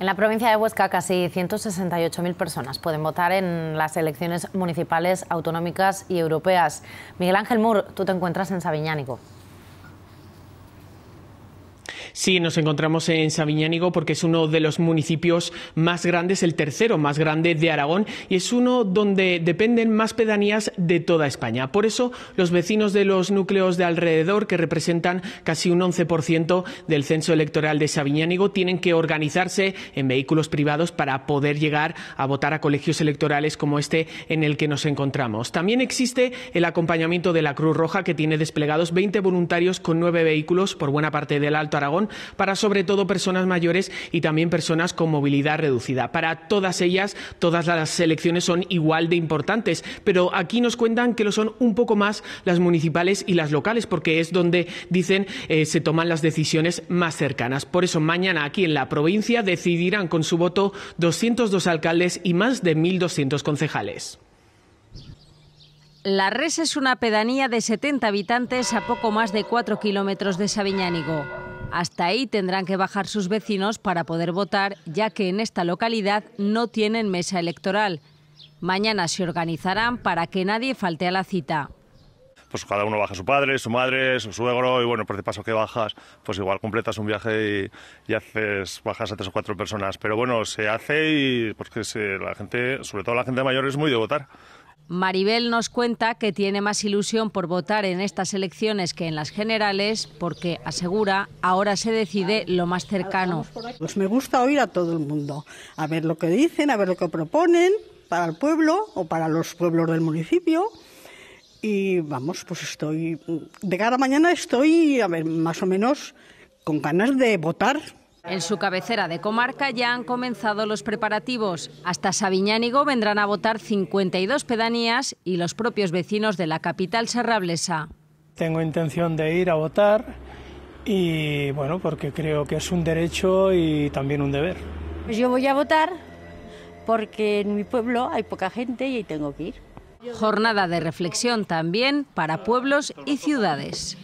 En la provincia de Huesca, casi 168.000 personas pueden votar en las elecciones municipales, autonómicas y europeas. Miguel Ángel Mur, tú te encuentras en Sabiñánico. Sí, nos encontramos en Sabiñánigo porque es uno de los municipios más grandes, el tercero más grande de Aragón y es uno donde dependen más pedanías de toda España. Por eso, los vecinos de los núcleos de alrededor, que representan casi un 11% del censo electoral de Sabiñánigo, tienen que organizarse en vehículos privados para poder llegar a votar a colegios electorales como este en el que nos encontramos. También existe el acompañamiento de la Cruz Roja, que tiene desplegados 20 voluntarios con nueve vehículos por buena parte del Alto Aragón para sobre todo personas mayores y también personas con movilidad reducida. Para todas ellas, todas las elecciones son igual de importantes, pero aquí nos cuentan que lo son un poco más las municipales y las locales, porque es donde, dicen, eh, se toman las decisiones más cercanas. Por eso, mañana aquí en la provincia decidirán con su voto 202 alcaldes y más de 1.200 concejales. La Res es una pedanía de 70 habitantes a poco más de 4 kilómetros de Sabiñánigo. Hasta ahí tendrán que bajar sus vecinos para poder votar, ya que en esta localidad no tienen mesa electoral. Mañana se organizarán para que nadie falte a la cita. Pues cada uno baja a su padre, su madre, su suegro y bueno, por ese paso que bajas, pues igual completas un viaje y, haces bajas a tres o cuatro personas. Pero bueno, se hace y porque pues la gente, sobre todo la gente mayor, es muy de votar. Maribel nos cuenta que tiene más ilusión por votar en estas elecciones que en las generales porque, asegura, ahora se decide lo más cercano. Pues me gusta oír a todo el mundo, a ver lo que dicen, a ver lo que proponen para el pueblo o para los pueblos del municipio. Y vamos, pues estoy, de cara a mañana estoy, a ver, más o menos con ganas de votar. En su cabecera de comarca ya han comenzado los preparativos. Hasta Sabiñánigo vendrán a votar 52 pedanías y los propios vecinos de la capital serrablesa. Tengo intención de ir a votar y bueno, porque creo que es un derecho y también un deber. Pues yo voy a votar porque en mi pueblo hay poca gente y ahí tengo que ir. Jornada de reflexión también para pueblos y ciudades.